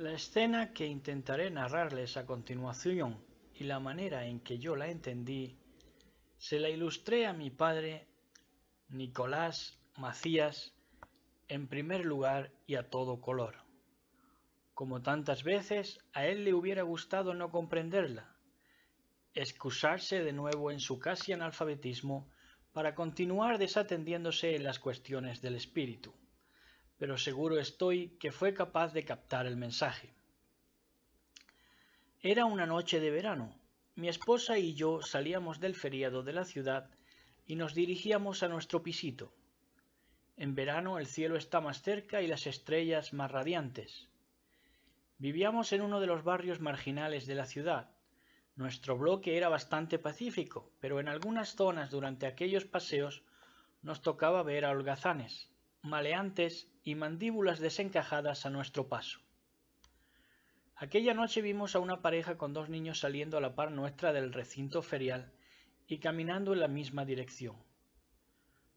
La escena que intentaré narrarles a continuación y la manera en que yo la entendí, se la ilustré a mi padre, Nicolás Macías, en primer lugar y a todo color. Como tantas veces, a él le hubiera gustado no comprenderla, excusarse de nuevo en su casi analfabetismo para continuar desatendiéndose en las cuestiones del espíritu pero seguro estoy que fue capaz de captar el mensaje. Era una noche de verano. Mi esposa y yo salíamos del feriado de la ciudad y nos dirigíamos a nuestro pisito. En verano el cielo está más cerca y las estrellas más radiantes. Vivíamos en uno de los barrios marginales de la ciudad. Nuestro bloque era bastante pacífico, pero en algunas zonas durante aquellos paseos nos tocaba ver a holgazanes maleantes y mandíbulas desencajadas a nuestro paso. Aquella noche vimos a una pareja con dos niños saliendo a la par nuestra del recinto ferial y caminando en la misma dirección.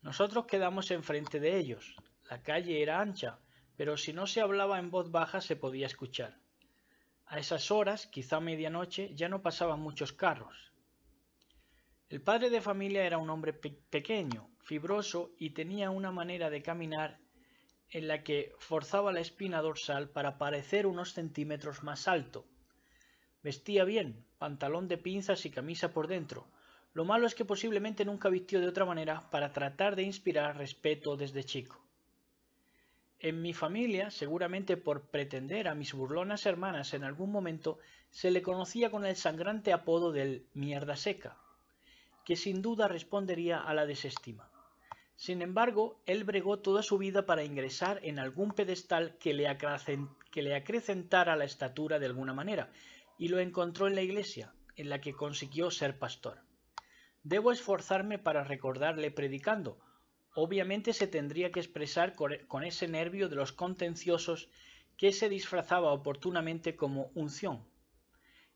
Nosotros quedamos enfrente de ellos. La calle era ancha, pero si no se hablaba en voz baja se podía escuchar. A esas horas, quizá medianoche, ya no pasaban muchos carros. El padre de familia era un hombre pequeño, fibroso y tenía una manera de caminar en la que forzaba la espina dorsal para parecer unos centímetros más alto. Vestía bien, pantalón de pinzas y camisa por dentro. Lo malo es que posiblemente nunca vistió de otra manera para tratar de inspirar respeto desde chico. En mi familia, seguramente por pretender a mis burlonas hermanas en algún momento, se le conocía con el sangrante apodo del mierda seca que sin duda respondería a la desestima. Sin embargo, él bregó toda su vida para ingresar en algún pedestal que le, que le acrecentara la estatura de alguna manera, y lo encontró en la iglesia, en la que consiguió ser pastor. Debo esforzarme para recordarle predicando. Obviamente se tendría que expresar con e-, ese nervio de los contenciosos que se disfrazaba oportunamente como unción,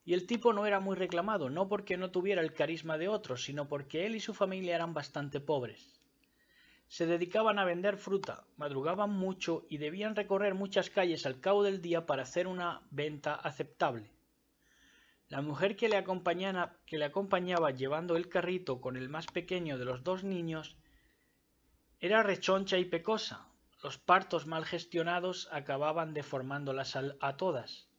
y el tipo no era muy reclamado, no porque no tuviera el carisma de otros, sino porque él y su familia eran bastante pobres. Se dedicaban a vender fruta, madrugaban mucho y debían recorrer muchas calles al cabo del día para hacer una venta aceptable. La mujer que le, acompañaba, que le acompañaba llevando el carrito con el más pequeño de los dos niños era rechoncha y pecosa. Los partos mal gestionados acababan deformándolas a todas.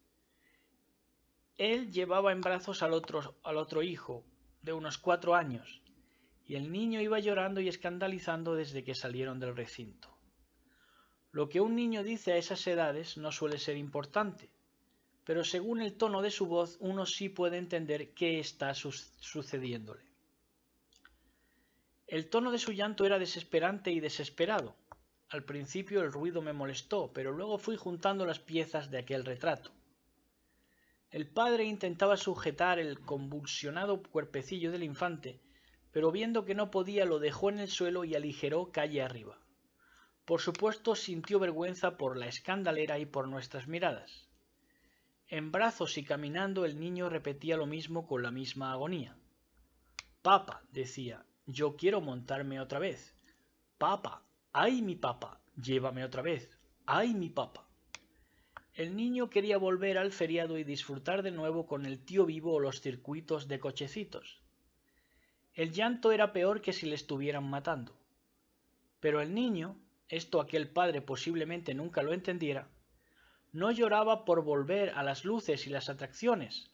Él llevaba en brazos al otro, hijo, de unos cuatro años, y el niño iba llorando y escandalizando desde que salieron del recinto. Lo que un niño dice a esas edades no suele ser importante, pero según el tono de su voz uno sí puede entender qué está sucediéndole. El tono de su llanto era desesperante y desesperado. Al principio el ruido me molestó, pero luego fui juntando las piezas de aquel retrato. El padre intentaba sujetar el convulsionado cuerpecillo del infante, pero viendo que no podía lo dejó en el suelo y aligeró calle arriba. Por supuesto sintió vergüenza por la escandalera y por nuestras miradas. En brazos y caminando el niño repetía lo mismo con la misma agonía. Papa, decía, yo quiero montarme otra vez. Papa, ay mi papa, llévame otra vez. Ay mi papa. El niño quería volver al feriado y disfrutar de nuevo con el tío vivo o los circuitos de cochecitos. El llanto era peor que si le estuvieran matando. Pero el niño, esto aquel padre posiblemente nunca lo entendiera, no lloraba por volver a las luces y las atracciones,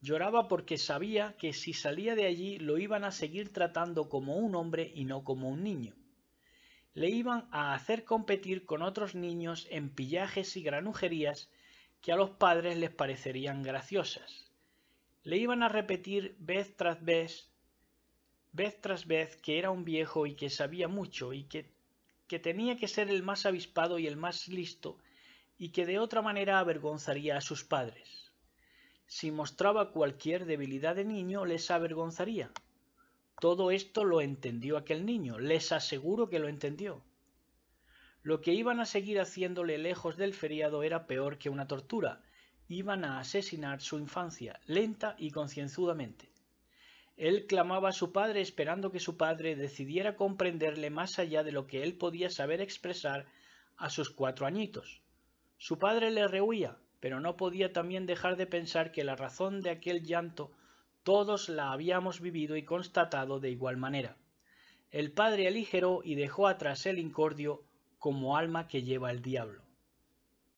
lloraba porque sabía que si salía de allí lo iban a seguir tratando como un hombre y no como un niño le iban a hacer competir con otros niños en pillajes y granujerías que a los padres les parecerían graciosas. Le iban a repetir vez tras vez, vez tras vez, que era un viejo y que sabía mucho y que, que tenía que ser el más avispado y el más listo y que de otra manera avergonzaría a sus padres. Si mostraba cualquier debilidad de niño les avergonzaría, todo esto lo entendió aquel niño, les aseguro que lo entendió. Lo que iban a seguir haciéndole lejos del feriado era peor que una tortura, iban a asesinar su infancia, lenta y concienzudamente. Él clamaba a su padre esperando que su padre decidiera comprenderle más allá de lo que él podía saber expresar a sus cuatro añitos. Su padre le rehuía, pero no podía también dejar de pensar que la razón de aquel llanto todos la habíamos vivido y constatado de igual manera. El padre aligeró y dejó atrás el incordio como alma que lleva el diablo.